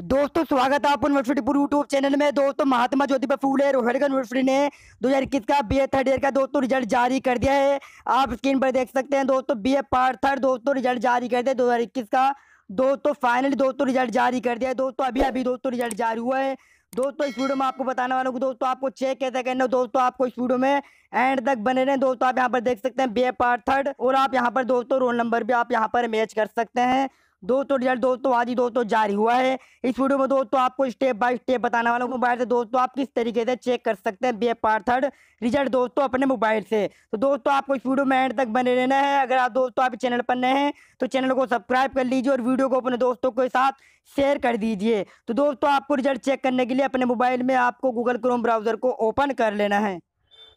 तो दोस्तों स्वागत है आप यूनिवर्सिटी पूरी यूट्यूब चैनल में दोस्तों महात्मा ज्योतिबा फूले रोहड़गंज यूनिवर्सिटी ने इक्कीस का बी थर्ड ईयर का दोस्तों रिजल्ट जारी कर दिया है आप स्क्रीन पर देख सकते हैं दोस्तों ए पार्ट थर्ड दोस्तों रिजल्ट जारी कर दिया दो हजार इक्कीस का दोस्तों फाइनली दोस्तों रिजल्ट जारी कर दिया है दोस्तों अभी अभी दोस्तों रिजल्ट जारी हुआ है दोस्तों इस वीडियो में आपको बताने वाला हूँ दोस्तों आपको चेक कैसे करना है दोस्तों आपको इस वीडियो में एंड तक बने रहे दोस्तों आप यहाँ पर देख सकते हैं बी ए पार्ट थर्ड और आप यहाँ पर दोस्तों रोल नंबर भी आप यहाँ पर मैच कर सकते हैं दोस्तों रिजल्ट दोस्तों आज ही दोस्तों जारी हुआ है इस वीडियो में दोस्तों आपको स्टेप बाय स्टेप बताने वाला हूँ मोबाइल से दोस्तों आप किस तरीके से चेक कर सकते हैं बी पार्ट थर्ड रिजल्ट दोस्तों अपने मोबाइल से तो दोस्तों आपको इस वीडियो में एंड तक बने रहना है अगर आप दोस्तों आप चैनल पर नए हैं तो चैनल को सब्सक्राइब कर लीजिए और वीडियो को अपने दोस्तों के साथ शेयर कर दीजिए तो दोस्तों आपको रिजल्ट चेक करने के लिए अपने मोबाइल में आपको गूगल क्रोम ब्राउजर को ओपन कर लेना है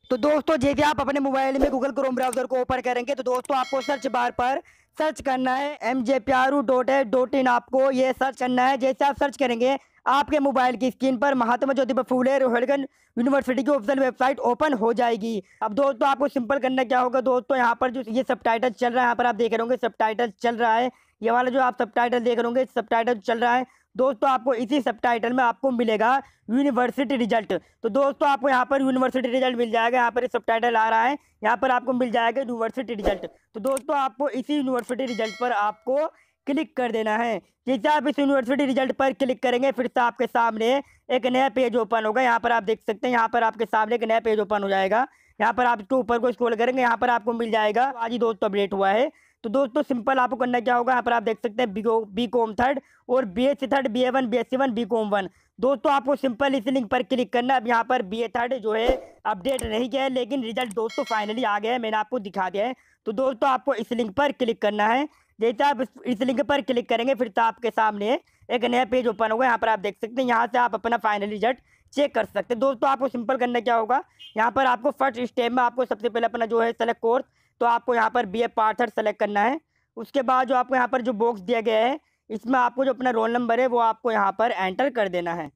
तो दोस्तों जैसे आप अपने मोबाइल में गूगल क्रोम ब्राउजर को ओपन करेंगे तो दोस्तों आपको सर्च बार पर सर्च करना है एम जे प्यारू डॉट एट डॉट इन आपको ये सर्च करना है जैसे आप सर्च करेंगे आपके मोबाइल की स्क्रीन पर महात्मा ज्योति फूले रोहिलगंज यूनिवर्सिटी की ऑफिशियल वेबसाइट ओपन हो जाएगी अब दोस्तों आपको सिंपल करना क्या होगा दोस्तों यहाँ पर जो ये सब टाइटल चल रहा है यहाँ पर आप देख रहे होंगे सब टाइटल चल रहा है ये वाला जो आप सब टाइटल देख रहे होंगे सब टाइटल चल रहा है दोस्तों आपको इसी सब टाइटल में आपको मिलेगा यूनिवर्सिटी रिजल्ट तो दोस्तों आपको यहाँ पर यूनिवर्सिटी रिजल्ट मिल जाएगा यहाँ पर सब टाइटल आ रहा है यहाँ पर आपको मिल जाएगा यूनिवर्सिटी रिजल्ट तो दोस्तों आपको इसी यूनिवर्सिटी रिजल्ट पर आपको क्लिक कर देना है जैसे आप इस यूनिवर्सिटी रिजल्ट पर क्लिक करेंगे फिर से आपके सामने एक नया पेज ओपन होगा यहाँ पर आप देख सकते हैं यहाँ पर आपके सामने एक नया पेज ओपन हो जाएगा यहाँ पर आप इसको ऊपर को स्क्रॉल करेंगे यहाँ पर आपको मिल जाएगा आज ही दोस्तों अपडेट हुआ है तो दोस्तों सिंपल आपको करना क्या होगा यहाँ पर आप देख सकते हैं बी बी कॉम थर्ड और B S third B A one B S C one B com one दोस्तों आपको सिंपल इस लिंक पर क्लिक करना अब यहाँ पर बी ए थर्ड जो है अपडेट नहीं किया है लेकिन रिजल्ट दोस्तों फाइनली आ गया है मैंने आपको दिखा दिया है तो दोस्तों आपको इस लिंक पर क्लिक करना है जैसे आप इस लिंक पर क्लिक करेंगे फिर तो आपके सामने एक नया पेज ओपन होगा यहाँ पर आप देख सकते हैं यहाँ से आप अपना फाइनल रिजल्ट चेक कर सकते हैं दोस्तों आपको सिंपल करना क्या होगा यहाँ पर आपको फर्स्ट स्टेप में आपको सबसे पहले अपना जो है सेलेक्ट कोर्स तो आपको यहाँ पर बी ए पार्थर सेलेक्ट करना है उसके बाद जो आपको यहाँ पर जो बॉक्स दिया गया है इसमें आपको जो अपना रोल नंबर है वो आपको यहाँ पर एंटर कर देना है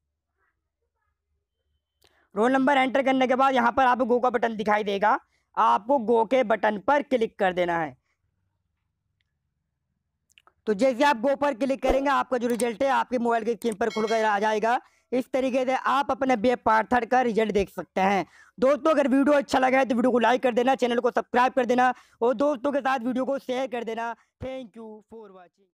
रोल नंबर एंटर करने के बाद यहाँ पर आपको गो का बटन दिखाई देगा आपको गो के बटन पर क्लिक कर देना है तो जैसे आप गो पर क्लिक करेंगे आपका जो रिजल्ट है आपके मोबाइल के स्क्रीन पर खुलकर आ जाएगा इस तरीके से आप अपने बी पार्थर का रिजल्ट देख सकते हैं दोस्तों अगर वीडियो अच्छा लगा है तो वीडियो को लाइक कर देना चैनल को सब्सक्राइब कर देना और दोस्तों के साथ वीडियो को शेयर कर देना थैंक यू फॉर वॉचिंग